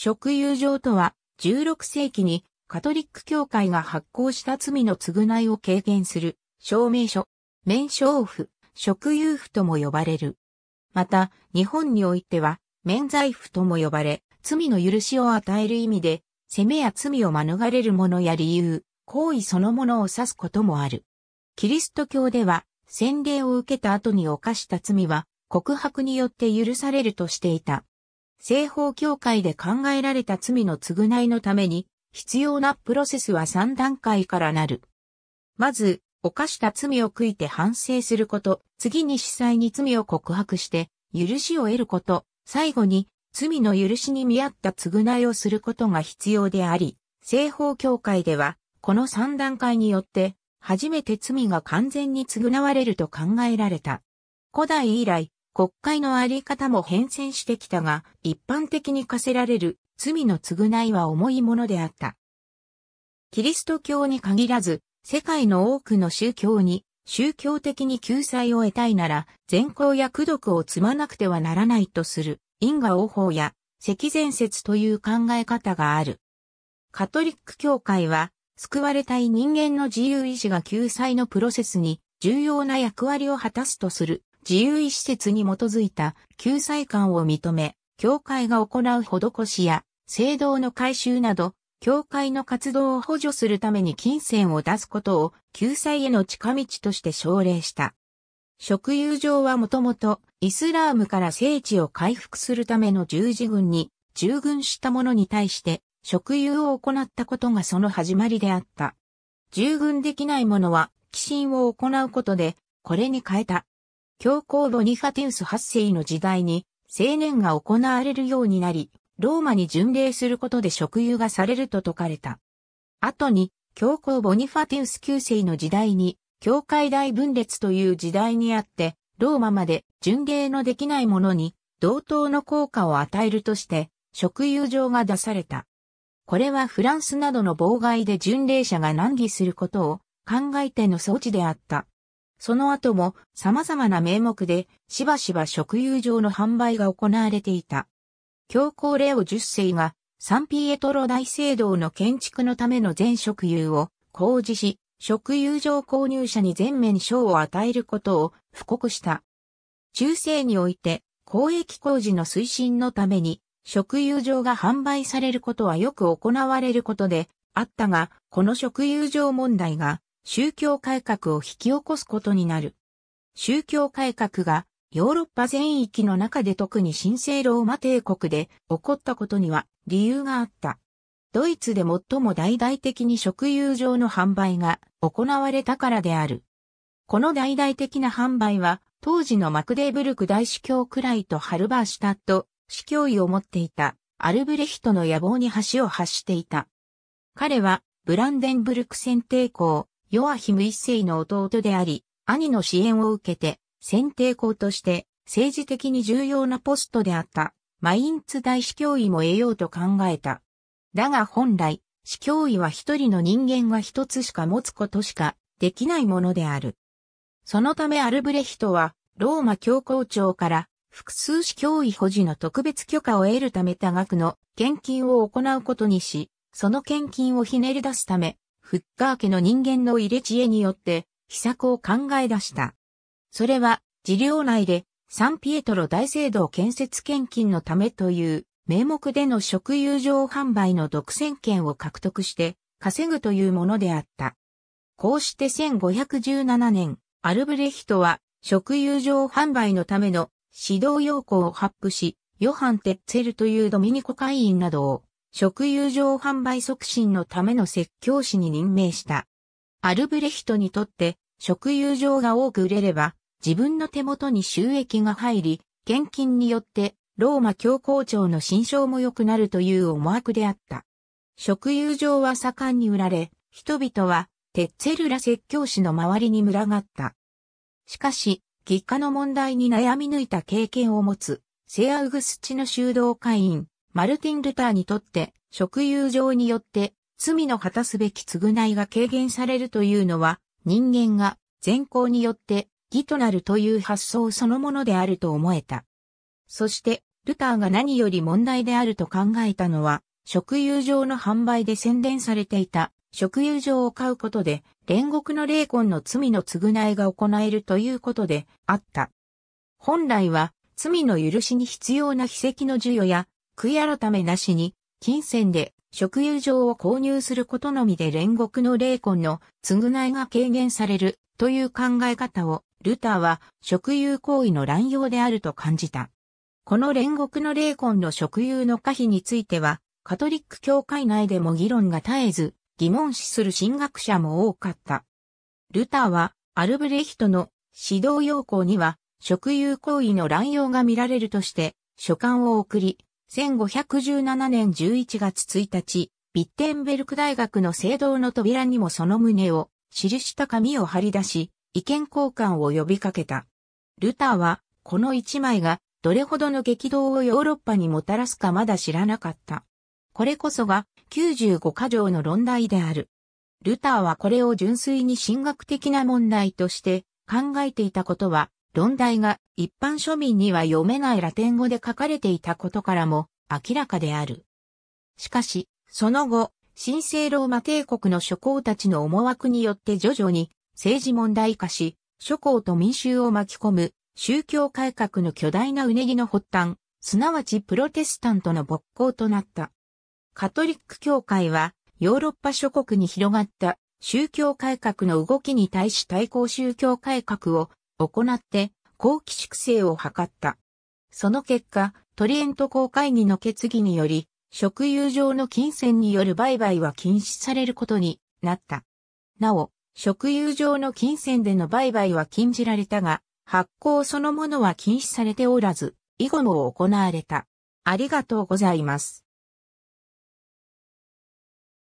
食友状とは、16世紀にカトリック教会が発行した罪の償いを軽減する証明書、免証符、食友符とも呼ばれる。また、日本においては、免罪符とも呼ばれ、罪の許しを与える意味で、責めや罪を免れるものや理由、行為そのものを指すこともある。キリスト教では、洗礼を受けた後に犯した罪は、告白によって許されるとしていた。西方教会で考えられた罪の償いのために、必要なプロセスは3段階からなる。まず、犯した罪を悔いて反省すること、次に司祭に罪を告白して、許しを得ること、最後に、罪の許しに見合った償いをすることが必要であり、西方教会では、この3段階によって、初めて罪が完全に償われると考えられた。古代以来、国会のあり方も変遷してきたが、一般的に課せられる罪の償いは重いものであった。キリスト教に限らず、世界の多くの宗教に、宗教的に救済を得たいなら、善行や苦毒を積まなくてはならないとする、因果応報や、赤前説という考え方がある。カトリック教会は、救われたい人間の自由意志が救済のプロセスに重要な役割を果たすとする自由意志説に基づいた救済官を認め、教会が行う施しや、聖堂の改修など、教会の活動を補助するために金銭を出すことを救済への近道として奨励した。職友上はもともとイスラームから聖地を回復するための十字軍に従軍した者に対して職友を行ったことがその始まりであった。従軍できない者は寄進を行うことでこれに変えた教皇ボニファティウス8世の時代に、青年が行われるようになり、ローマに巡礼することで職有がされると説かれた。後に、教皇ボニファティウス9世の時代に、教会大分裂という時代にあって、ローマまで巡礼のできない者に、同等の効果を与えるとして、職有状が出された。これはフランスなどの妨害で巡礼者が難儀することを考えての措置であった。その後も様々な名目でしばしば食友場の販売が行われていた。教皇レオ10世がサンピエトロ大聖堂の建築のための全食友を公示し、食友場購入者に全面賞を与えることを布告した。中世において公益工事の推進のために食友場が販売されることはよく行われることであったが、この食友場問題が宗教改革を引き起こすことになる。宗教改革がヨーロッパ全域の中で特に神聖ローマ帝国で起こったことには理由があった。ドイツで最も大々的に食友上の販売が行われたからである。この大々的な販売は当時のマクデーブルク大司教くらいとハルバーシュタット司教医を持っていたアルブレヒトの野望に橋を発していた。彼はブランデンブルク選帝校ヨアヒム一世の弟であり、兄の支援を受けて、選定校として政治的に重要なポストであった、マインツ大司教医も得ようと考えた。だが本来、司教医は一人の人間が一つしか持つことしかできないものである。そのためアルブレヒトは、ローマ教皇庁から複数司教医保持の特別許可を得るため多額の献金を行うことにし、その献金をひねり出すため、フッカー家の人間の入れ知恵によって、秘策を考え出した。それは、事業内で、サンピエトロ大聖堂建設献金のためという、名目での食友情販売の独占権を獲得して、稼ぐというものであった。こうして1517年、アルブレヒトは、食友情販売のための指導要項を発布し、ヨハン・テッツェルというドミニコ会員などを食友情販売促進のための説教師に任命した。アルブレヒトにとって、食友情が多く売れれば、自分の手元に収益が入り、現金によって、ローマ教皇庁の心象も良くなるという思惑であった。食友情は盛んに売られ、人々は、テッツェルラ説教師の周りに群がった。しかし、喫下の問題に悩み抜いた経験を持つ、セアウグスチの修道会員、マルティン・ルターにとって、職友上によって、罪の果たすべき償いが軽減されるというのは、人間が善行によって義となるという発想そのものであると思えた。そして、ルターが何より問題であると考えたのは、食友上の販売で宣伝されていた、食友上を買うことで、煉獄の霊魂の罪の償いが行えるということであった。本来は、罪の許しに必要な秘跡の授与や、悔い改めなしに、金銭で、食有情を購入することのみで煉獄の霊魂の償いが軽減されるという考え方を、ルターは食有行為の乱用であると感じた。この煉獄の霊魂の食有の可否については、カトリック教会内でも議論が絶えず、疑問視する神学者も多かった。ルターは、アルブレヒトの指導要項には、食有行為の乱用が見られるとして、書簡を送り、1517年11月1日、ビッテンベルク大学の聖堂の扉にもその旨を記した紙を貼り出し、意見交換を呼びかけた。ルターは、この一枚が、どれほどの激動をヨーロッパにもたらすかまだ知らなかった。これこそが、95箇条の論題である。ルターはこれを純粋に神学的な問題として考えていたことは論題が一般庶民には読めないラテン語で書かれていたことからも明らかである。しかし、その後、神聖ローマ帝国の諸侯たちの思惑によって徐々に政治問題化し、諸侯と民衆を巻き込む宗教改革の巨大なうねぎの発端、すなわちプロテスタントの勃興となった。カトリック教会はヨーロッパ諸国に広がった宗教改革の動きに対し対抗宗教改革を行って後期粛清を図った。その結果、トリエント公会議の決議により、職有上の金銭による売買は禁止されることになった。なお、職有上の金銭での売買は禁じられたが、発行そのものは禁止されておらず、以後も行われた。ありがとうございます。